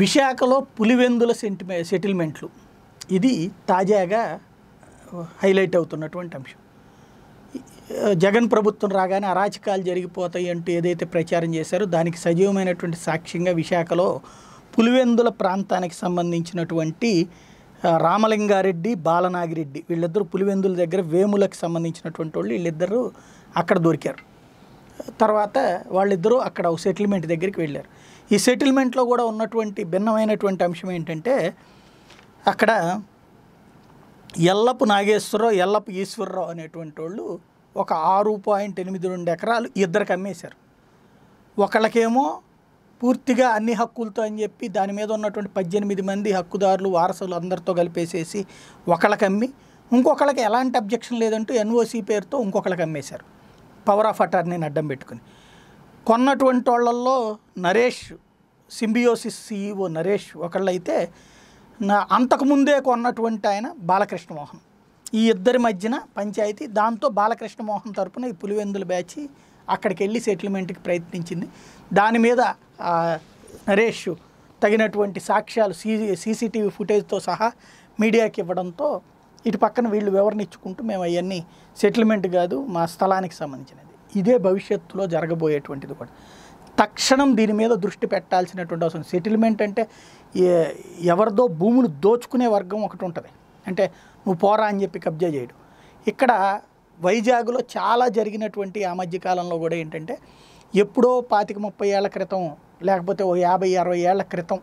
విశాఖలో పులివెందుల సెంటిమే సెటిల్మెంట్లు ఇది తాజాగా హైలైట్ అవుతున్నటువంటి అంశం జగన్ ప్రభుత్వం రాగానే అరాచకాలు జరిగిపోతాయి అంటూ ఏదైతే ప్రచారం చేశారో దానికి సజీవమైనటువంటి సాక్ష్యంగా విశాఖలో పులివెందుల ప్రాంతానికి సంబంధించినటువంటి రామలింగారెడ్డి బాలనాగిరెడ్డి వీళ్ళిద్దరూ పులివెందుల దగ్గర వేములకు సంబంధించినటువంటి వాళ్ళు వీళ్ళిద్దరూ అక్కడ దొరికారు తర్వాత వాళ్ళిద్దరూ అక్కడ సెటిల్మెంట్ దగ్గరికి వెళ్ళారు ఈ సెటిల్మెంట్లో కూడా ఉన్నటువంటి భిన్నమైనటువంటి అంశం ఏంటంటే అక్కడ ఎల్లపు నాగేశ్వరరావు ఎల్లపు ఈశ్వరరావు అనేటువంటి వాళ్ళు ఒక ఆరు పాయింట్ ఎనిమిది రెండు ఎకరాలు ఇద్దరికి అమ్మేశారు ఒకళ్ళకేమో పూర్తిగా అన్ని హక్కులతో అని చెప్పి దాని మీద ఉన్నటువంటి పద్దెనిమిది మంది హక్కుదారులు వారసులు అందరితో కలిపేసేసి ఒకళ్ళకి అమ్మి ఇంకొకళ్ళకి ఎలాంటి అబ్జెక్షన్ లేదంటూ ఎన్ఓసి పేరుతో ఇంకొకళ్ళకి అమ్మేశారు పవర్ ఆఫ్ అటార్నీని అడ్డం పెట్టుకుని కొన్నటువంటి వాళ్ళల్లో Naresh Symbiosis CEO e Naresh ఒకళ్ళైతే నా అంతకుముందే కొన్నటువంటి ఆయన బాలకృష్ణమోహన్ ఈ ఇద్దరి మధ్యన పంచాయతీ దాంతో బాలకృష్ణమోహన్ తరపున ఈ పులివెందులు బ్యాచ్ అక్కడికి వెళ్ళి సెటిల్మెంట్కి ప్రయత్నించింది దాని మీద నరేష్ తగినటువంటి సాక్ష్యాలు సీ సీసీటీవీ ఫుటేజ్తో సహా మీడియాకి ఇవ్వడంతో ఇటు పక్కన వీళ్ళు వివరణ ఇచ్చుకుంటూ మేము అవన్నీ సెటిల్మెంట్ కాదు మా స్థలానికి సంబంధించినది ఇదే భవిష్యత్తులో జరగబోయేటువంటిది కూడా తక్షణం దీని మీద దృష్టి పెట్టాల్సినటువంటి అవసరం సెటిల్మెంట్ అంటే ఎవరిదో భూములు దోచుకునే వర్గం ఒకటి ఉంటుంది అంటే నువ్వు పోరా అని చెప్పి కబ్జా చేయడం ఇక్కడ వైజాగ్లో చాలా జరిగినటువంటి ఆ మధ్యకాలంలో కూడా ఏంటంటే ఎప్పుడో పాతిక ముప్పై ఏళ్ల క్రితం లేకపోతే ఓ యాభై అరవై ఏళ్ల క్రితం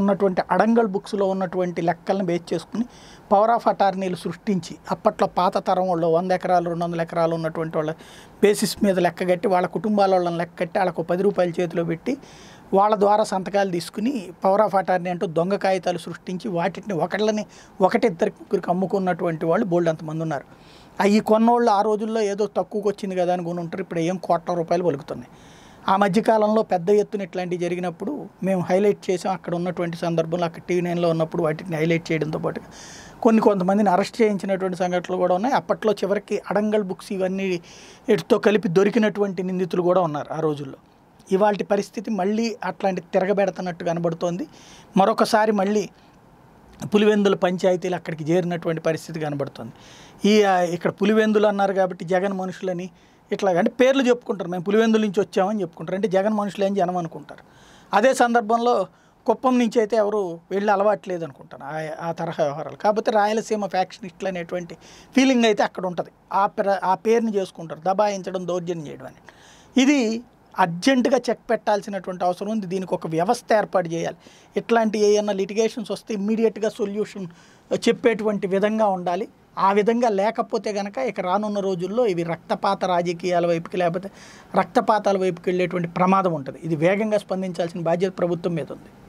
ఉన్నటువంటి అడంగల్ బుక్స్లో ఉన్నటువంటి లెక్కలను బేస్ చేసుకుని పవర్ ఆఫ్ అటార్నీలు సృష్టించి అప్పట్లో పాత తరం వాళ్ళు వంద ఎకరాలు రెండు వందల ఎకరాలు ఉన్నటువంటి వాళ్ళ బేసిస్ మీద లెక్క కట్టి వాళ్ళ కుటుంబాల వాళ్ళని లెక్క కట్టి వాళ్ళకు పది రూపాయల చేతిలో పెట్టి వాళ్ళ ద్వారా సంతకాలు తీసుకుని పవర్ ఆఫ్ అటార్నీ అంటూ దొంగ కాగితాలు సృష్టించి వాటిని ఒకళ్ళని ఒకటిద్దరికి అమ్ముకున్నటువంటి వాళ్ళు బోల్డ్ అంతమంది ఉన్నారు అవి కొన్నోళ్ళు ఆ రోజుల్లో ఏదో తక్కువకి వచ్చింది కదా అనుకుని ఉంటారు ఇప్పుడు ఏం కోట్ల రూపాయలు పలుకుతున్నాయి ఆ మధ్యకాలంలో పెద్ద ఎత్తున ఇట్లాంటివి జరిగినప్పుడు మేము హైలైట్ చేసాం అక్కడ ఉన్నటువంటి సందర్భంలో అక్కడ టీవీ నైన్లో ఉన్నప్పుడు వాటిని హైలైట్ చేయడంతో పాటు కొన్ని కొంతమందిని అరెస్ట్ చేయించినటువంటి సంఘటనలు కూడా ఉన్నాయి అప్పట్లో చివరికి అడంగల్ బుక్స్ ఇవన్నీ వీటితో కలిపి దొరికినటువంటి నిందితులు కూడా ఉన్నారు ఆ రోజుల్లో ఇవాళ పరిస్థితి మళ్ళీ అట్లాంటి తిరగబెడుతున్నట్టు కనబడుతోంది మరొకసారి మళ్ళీ పులివెందుల పంచాయతీలు అక్కడికి చేరినటువంటి పరిస్థితి కనబడుతుంది ఈ ఇక్కడ పులివెందులు అన్నారు కాబట్టి జగన్ మనుషులని ఇట్లాగా అంటే పేర్లు చెప్పుకుంటారు మేము పులివెందుల నుంచి వచ్చామని చెప్పుకుంటారు అంటే జగన్ మనుషులు ఏం జనం అనుకుంటారు అదే సందర్భంలో కుప్పం నుంచి అయితే ఎవరు వెళ్ళి అలవాట్లేదు అనుకుంటాను ఆ ఆ తరహా వ్యవహారాలు కాకపోతే రాయలసీమ ఫ్యాక్షనిస్టులు అనేటువంటి ఫీలింగ్ అయితే అక్కడ ఉంటుంది ఆ ఆ పేరుని చేసుకుంటారు దబాయించడం దౌర్జన్యం చేయడం అనేది ఇది అర్జెంటుగా చెక్ పెట్టాల్సినటువంటి అవసరం ఉంది దీనికి ఒక వ్యవస్థ ఏర్పాటు చేయాలి ఇట్లాంటి ఏమైనా లిటిగేషన్స్ వస్తే ఇమ్మీడియట్గా సొల్యూషన్ చెప్పేటువంటి విధంగా ఉండాలి ఆ విధంగా లేకపోతే కనుక ఇక రానున్న రోజుల్లో ఇవి రక్తపాత రాజకీయాల వైపుకి లేకపోతే రక్తపాతాల వైపుకి వెళ్ళేటువంటి ప్రమాదం ఉంటుంది ఇది వేగంగా స్పందించాల్సిన బాధ్యత ప్రభుత్వం మీద ఉంది